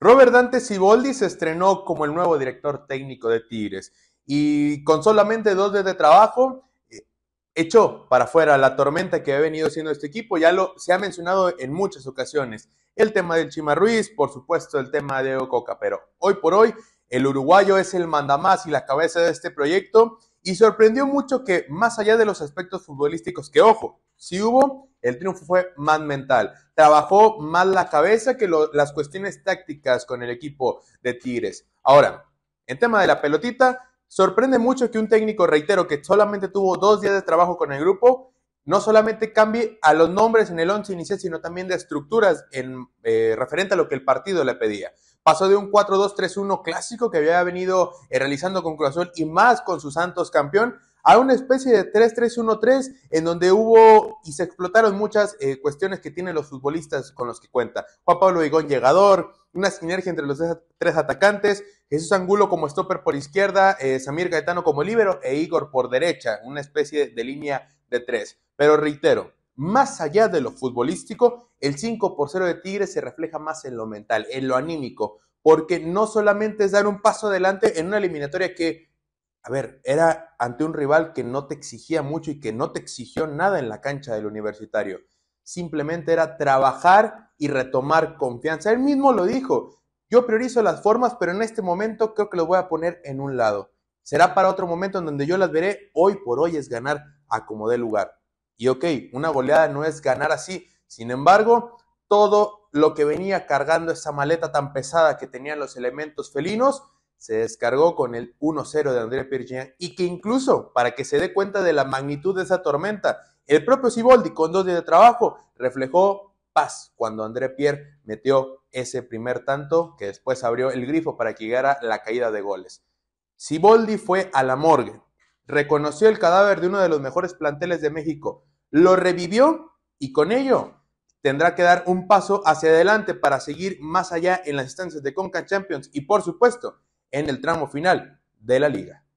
Robert Dante Siboldi se estrenó como el nuevo director técnico de Tigres y con solamente dos días de trabajo eh, echó para afuera la tormenta que ha venido siendo este equipo. Ya lo se ha mencionado en muchas ocasiones. El tema del Chima por supuesto, el tema de Ococa, pero hoy por hoy el uruguayo es el mandamás y la cabeza de este proyecto y sorprendió mucho que más allá de los aspectos futbolísticos que ojo, si hubo el triunfo fue más mental. Trabajó más la cabeza que las cuestiones tácticas con el equipo de Tigres. Ahora, en tema de la pelotita, sorprende mucho que un técnico, reitero, que solamente tuvo dos días de trabajo con el grupo, no solamente cambie a los nombres en el once inicial, sino también de estructuras en, eh, referente a lo que el partido le pedía. Pasó de un 4-2-3-1 clásico que había venido eh, realizando con Cruz y más con su Santos campeón a una especie de 3-3-1-3 en donde hubo y se explotaron muchas eh, cuestiones que tienen los futbolistas con los que cuenta. Juan Pablo Vigón llegador, una sinergia entre los tres atacantes, Jesús Angulo como stopper por izquierda, eh, Samir Gaetano como líbero e Igor por derecha, una especie de línea de tres. Pero reitero, más allá de lo futbolístico, el 5 por 0 de Tigres se refleja más en lo mental, en lo anímico, porque no solamente es dar un paso adelante en una eliminatoria que a ver, era ante un rival que no te exigía mucho y que no te exigió nada en la cancha del universitario. Simplemente era trabajar y retomar confianza. Él mismo lo dijo, yo priorizo las formas, pero en este momento creo que lo voy a poner en un lado. Será para otro momento en donde yo las veré. Hoy por hoy es ganar a como dé lugar. Y ok, una goleada no es ganar así. Sin embargo, todo lo que venía cargando esa maleta tan pesada que tenían los elementos felinos, se descargó con el 1-0 de André Pierre y que incluso, para que se dé cuenta de la magnitud de esa tormenta, el propio Siboldi, con dos días de trabajo, reflejó paz cuando André Pierre metió ese primer tanto que después abrió el grifo para que llegara la caída de goles. Siboldi fue a la morgue, reconoció el cadáver de uno de los mejores planteles de México, lo revivió y con ello tendrá que dar un paso hacia adelante para seguir más allá en las instancias de Conca Champions y por supuesto en el tramo final de la liga.